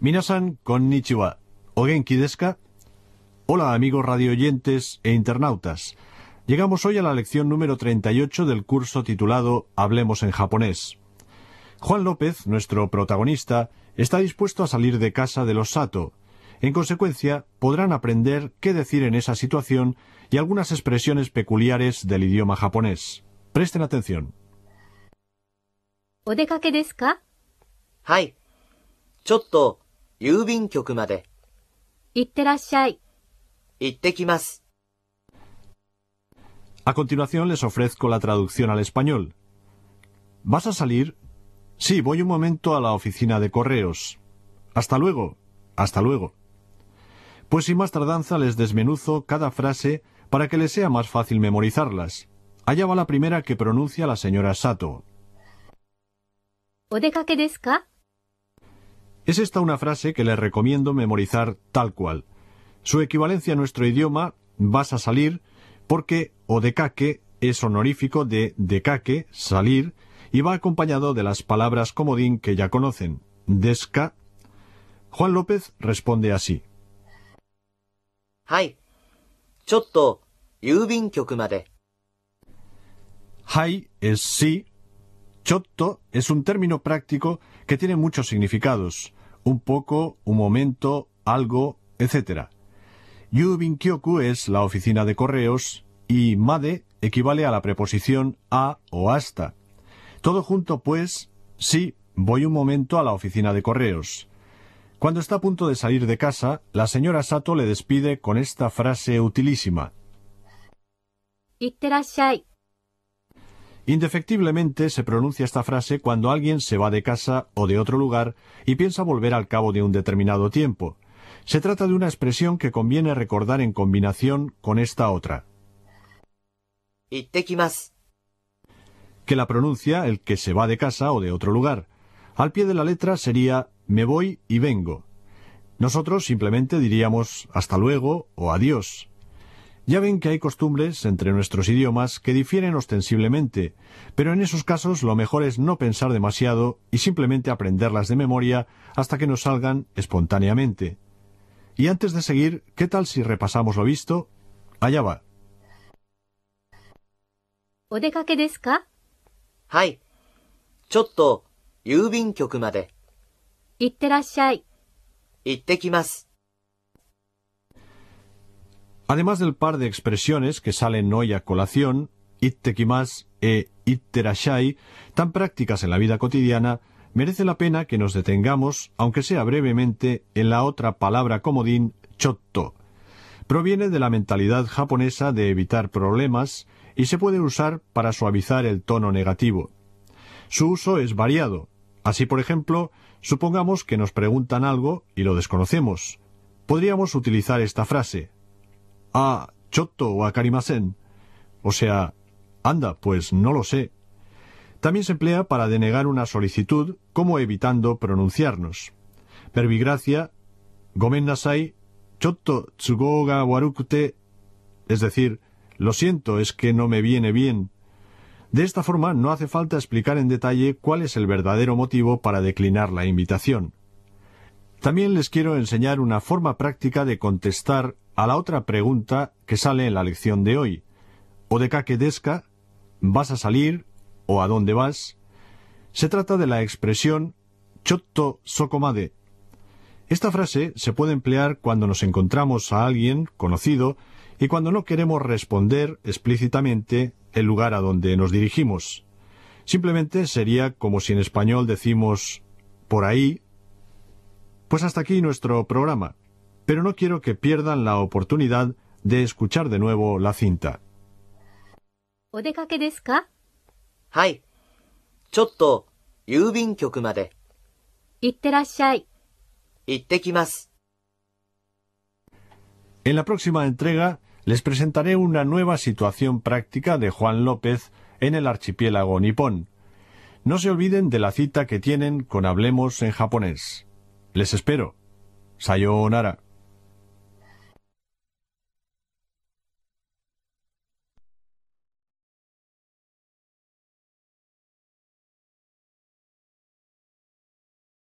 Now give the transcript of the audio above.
Minasan konnichiwa. Ogenki Hola amigos radioyentes e internautas. Llegamos hoy a la lección número 38 del curso titulado Hablemos en japonés. Juan López, nuestro protagonista, está dispuesto a salir de casa de los Sato. En consecuencia, podrán aprender qué decir en esa situación y algunas expresiones peculiares del idioma japonés. Presten atención. ¿O desu ka? a continuación les ofrezco la traducción al español. ¿Vas a salir? Sí, voy un momento a la oficina de correos. Hasta luego. Hasta luego. Pues sin más tardanza les desmenuzo cada frase para que les sea más fácil memorizarlas. Allá va la primera que pronuncia la señora Sato. ¿O de es esta una frase que les recomiendo memorizar tal cual. Su equivalencia a nuestro idioma, vas a salir, porque o de es honorífico de decaque, salir, y va acompañado de las palabras comodín que ya conocen, desca. Juan López responde así. Hai, chotto, yubin made. Hai es sí, chotto es un término práctico que tiene muchos significados un poco, un momento, algo, etc. Yubinkyoku es la oficina de correos y made equivale a la preposición a o hasta. Todo junto, pues, sí, voy un momento a la oficina de correos. Cuando está a punto de salir de casa, la señora Sato le despide con esta frase utilísima. Itterashai. Indefectiblemente se pronuncia esta frase cuando alguien se va de casa o de otro lugar y piensa volver al cabo de un determinado tiempo. Se trata de una expresión que conviene recordar en combinación con esta otra. Que la pronuncia el que se va de casa o de otro lugar. Al pie de la letra sería me voy y vengo. Nosotros simplemente diríamos hasta luego o adiós. Ya ven que hay costumbres entre nuestros idiomas que difieren ostensiblemente, pero en esos casos lo mejor es no pensar demasiado y simplemente aprenderlas de memoria hasta que nos salgan espontáneamente. Y antes de seguir, ¿qué tal si repasamos lo visto? Allá va. Además del par de expresiones que salen hoy a colación, ittekimas e itterashai, tan prácticas en la vida cotidiana, merece la pena que nos detengamos, aunque sea brevemente, en la otra palabra comodín, chotto. Proviene de la mentalidad japonesa de evitar problemas y se puede usar para suavizar el tono negativo. Su uso es variado. Así, por ejemplo, supongamos que nos preguntan algo y lo desconocemos. Podríamos utilizar esta frase. Ah, chotto wakarimasen. O sea, anda, pues no lo sé. También se emplea para denegar una solicitud, como evitando pronunciarnos. Verbigracia, gomen nasai, chotto tsugoga warukute, es decir, lo siento, es que no me viene bien. De esta forma no hace falta explicar en detalle cuál es el verdadero motivo para declinar la invitación. También les quiero enseñar una forma práctica de contestar a la otra pregunta que sale en la lección de hoy. ¿O de desca? ¿Vas a salir? ¿O a dónde vas? Se trata de la expresión chotto sokomade. Esta frase se puede emplear cuando nos encontramos a alguien conocido y cuando no queremos responder explícitamente el lugar a donde nos dirigimos. Simplemente sería como si en español decimos por ahí. Pues hasta aquí nuestro programa pero no quiero que pierdan la oportunidad de escuchar de nuevo la cinta. En la próxima entrega les presentaré una nueva situación práctica de Juan López en el archipiélago nipón. No se olviden de la cita que tienen con Hablemos en japonés. Les espero. Sayonara.